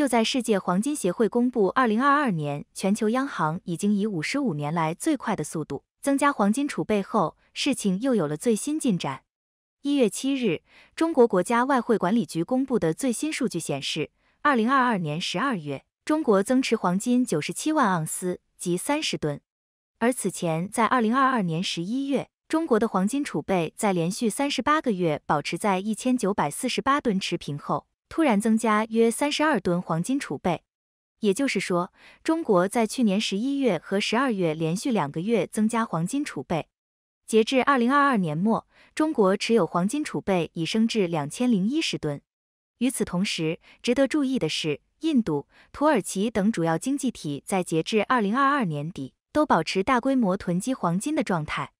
就在世界黄金协会公布，二零二二年全球央行已经以五十五年来最快的速度增加黄金储备后，事情又有了最新进展。一月七日，中国国家外汇管理局公布的最新数据显示，二零二二年十二月，中国增持黄金九十七万盎司及三十吨。而此前，在二零二二年十一月，中国的黄金储备在连续三十八个月保持在一千九百四十八吨持平后。突然增加约三十二吨黄金储备，也就是说，中国在去年十一月和十二月连续两个月增加黄金储备。截至二零二二年末，中国持有黄金储备已升至两千零一十吨。与此同时，值得注意的是，印度、土耳其等主要经济体在截至二零二二年底都保持大规模囤积黄金的状态。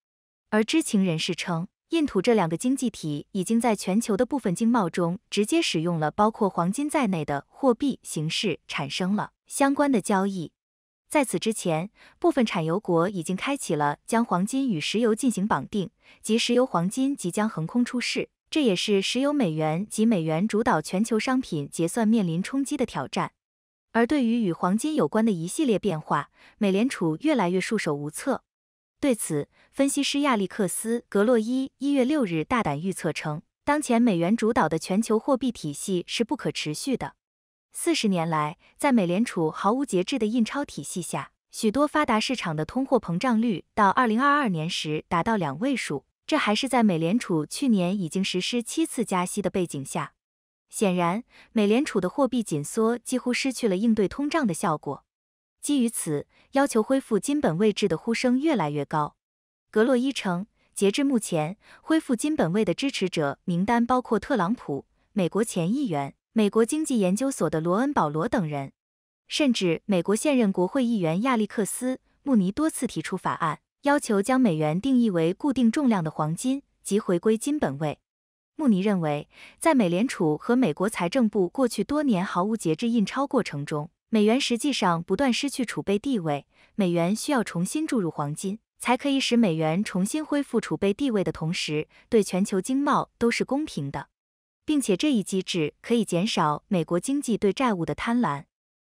而知情人士称。印土这两个经济体已经在全球的部分经贸中直接使用了包括黄金在内的货币形式，产生了相关的交易。在此之前，部分产油国已经开启了将黄金与石油进行绑定，即石油黄金即将横空出世。这也是石油美元及美元主导全球商品结算面临冲击的挑战。而对于与黄金有关的一系列变化，美联储越来越束手无策。对此，分析师亚历克斯·格洛伊一月六日大胆预测称，当前美元主导的全球货币体系是不可持续的。四十年来，在美联储毫无节制的印钞体系下，许多发达市场的通货膨胀率到二零二二年时达到两位数，这还是在美联储去年已经实施七次加息的背景下。显然，美联储的货币紧缩几乎失去了应对通胀的效果。基于此，要求恢复金本位制的呼声越来越高。格洛伊称，截至目前，恢复金本位的支持者名单包括特朗普、美国前议员、美国经济研究所的罗恩·保罗等人，甚至美国现任国会议员亚历克斯·穆尼多次提出法案，要求将美元定义为固定重量的黄金及回归金本位。穆尼认为，在美联储和美国财政部过去多年毫无节制印钞过程中，美元实际上不断失去储备地位，美元需要重新注入黄金，才可以使美元重新恢复储备地位的同时，对全球经贸都是公平的，并且这一机制可以减少美国经济对债务的贪婪，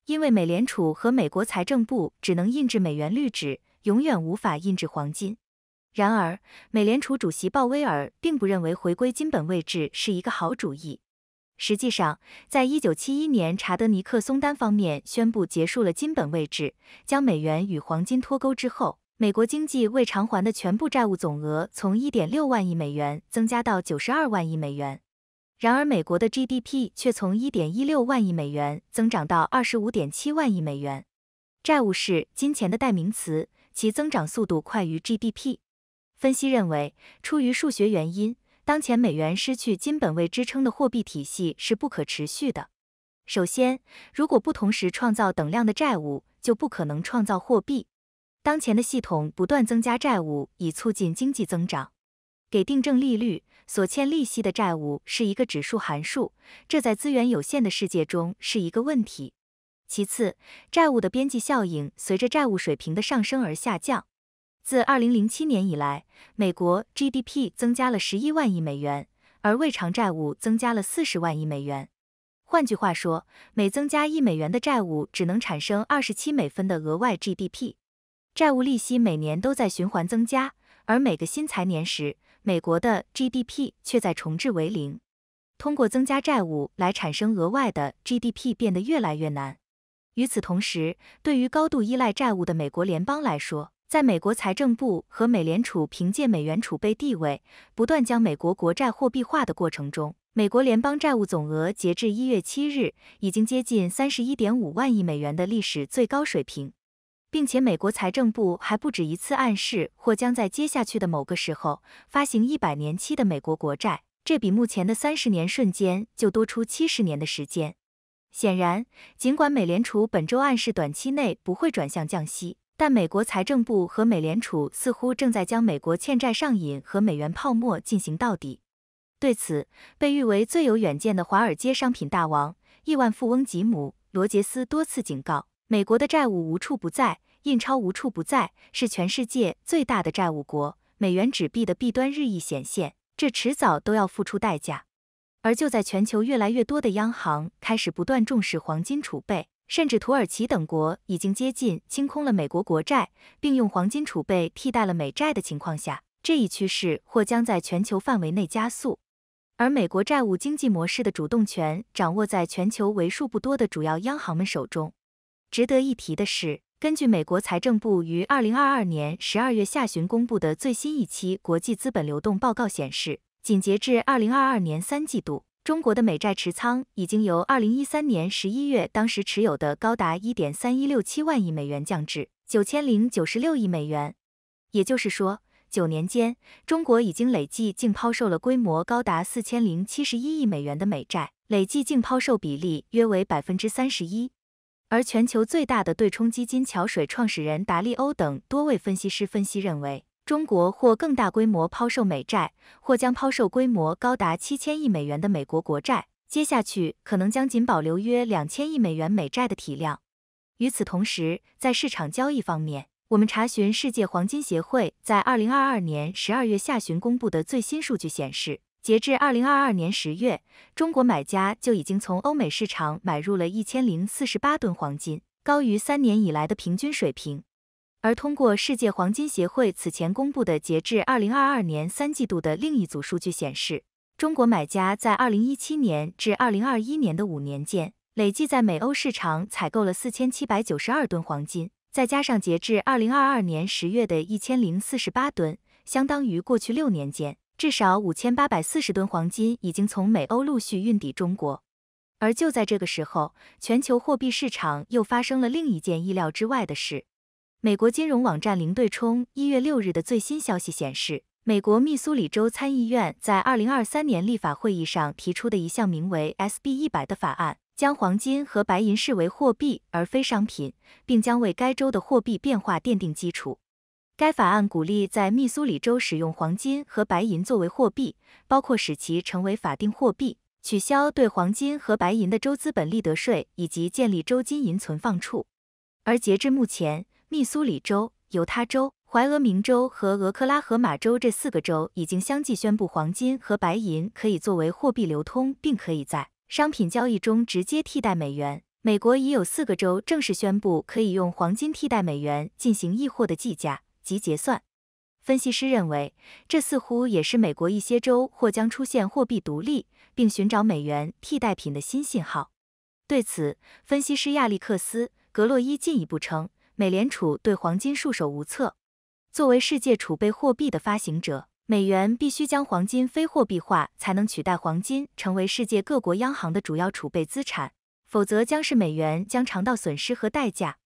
因为美联储和美国财政部只能印制美元绿纸，永远无法印制黄金。然而，美联储主席鲍威尔并不认为回归金本位制是一个好主意。实际上，在一九七一年，查德尼克松单方面宣布结束了金本位制，将美元与黄金脱钩之后，美国经济未偿还的全部债务总额从一点六万亿美元增加到九十二万亿美元。然而，美国的 GDP 却从一点一六万亿美元增长到二十五点七万亿美元。债务是金钱的代名词，其增长速度快于 GDP。分析认为，出于数学原因。当前美元失去金本位支撑的货币体系是不可持续的。首先，如果不同时创造等量的债务，就不可能创造货币。当前的系统不断增加债务以促进经济增长，给定正利率，所欠利息的债务是一个指数函数，这在资源有限的世界中是一个问题。其次，债务的边际效应随着债务水平的上升而下降。自二零零七年以来，美国 GDP 增加了十一万亿美元，而未偿债务增加了四十万亿美元。换句话说，每增加一美元的债务，只能产生二十七美分的额外 GDP。债务利息每年都在循环增加，而每个新财年时，美国的 GDP 却在重置为零。通过增加债务来产生额外的 GDP 变得越来越难。与此同时，对于高度依赖债务的美国联邦来说，在美国财政部和美联储凭借美元储备地位，不断将美国国债货币化的过程中，美国联邦债务总额截至一月七日已经接近三十一点五万亿美元的历史最高水平，并且美国财政部还不止一次暗示，或将在接下去的某个时候发行一百年期的美国国债，这比目前的三十年瞬间就多出七十年的时间。显然，尽管美联储本周暗示短期内不会转向降息。但美国财政部和美联储似乎正在将美国欠债上瘾和美元泡沫进行到底。对此，被誉为最有远见的华尔街商品大王、亿万富翁吉姆·罗杰斯多次警告：美国的债务无处不在，印钞无处不在，是全世界最大的债务国。美元纸币的弊端日益显现，这迟早都要付出代价。而就在全球越来越多的央行开始不断重视黄金储备。甚至土耳其等国已经接近清空了美国国债，并用黄金储备替代了美债的情况下，这一趋势或将在全球范围内加速。而美国债务经济模式的主动权掌握在全球为数不多的主要央行们手中。值得一提的是，根据美国财政部于二零二二年十二月下旬公布的最新一期国际资本流动报告显示，仅截至二零二二年三季度。中国的美债持仓已经由2013年11月当时持有的高达1.3167万亿美元降至9096亿美元，也就是说，九年间，中国已经累计净抛售了规模高达4071亿美元的美债，累计净抛售比例约为百分之三十一。而全球最大的对冲基金桥水创始人达利欧等多位分析师分析认为。中国或更大规模抛售美债，或将抛售规模高达七千亿美元的美国国债。接下去可能将仅保留约两千亿美元美债的体量。与此同时，在市场交易方面，我们查询世界黄金协会在二零二二年十二月下旬公布的最新数据显示，截至二零二二年十月，中国买家就已经从欧美市场买入了一千零四十八吨黄金，高于三年以来的平均水平。而通过世界黄金协会此前公布的截至二零二二年三季度的另一组数据显示，中国买家在二零一七年至二零二一年的五年间，累计在美欧市场采购了四千七百九十二吨黄金，再加上截至二零二二年十月的一千零四十八吨，相当于过去六年间至少五千八百四十吨黄金已经从美欧陆续运抵中国。而就在这个时候，全球货币市场又发生了另一件意料之外的事。美国金融网站零对冲一月六日的最新消息显示，美国密苏里州参议院在二零二三年立法会议上提出的一项名为 S.B. 一百的法案，将黄金和白银视为货币而非商品，并将为该州的货币变化奠定基础。该法案鼓励在密苏里州使用黄金和白银作为货币，包括使其成为法定货币，取消对黄金和白银的州资本利得税，以及建立州金银存放处。而截至目前，密苏里州、犹他州、怀俄明州和俄克拉荷马州这四个州已经相继宣布，黄金和白银可以作为货币流通，并可以在商品交易中直接替代美元。美国已有四个州正式宣布，可以用黄金替代美元进行易货的计价及结算。分析师认为，这似乎也是美国一些州或将出现货币独立，并寻找美元替代品的新信号。对此，分析师亚历克斯·格洛伊进一步称。美联储对黄金束手无策。作为世界储备货币的发行者，美元必须将黄金非货币化，才能取代黄金成为世界各国央行的主要储备资产，否则将是美元将尝到损失和代价。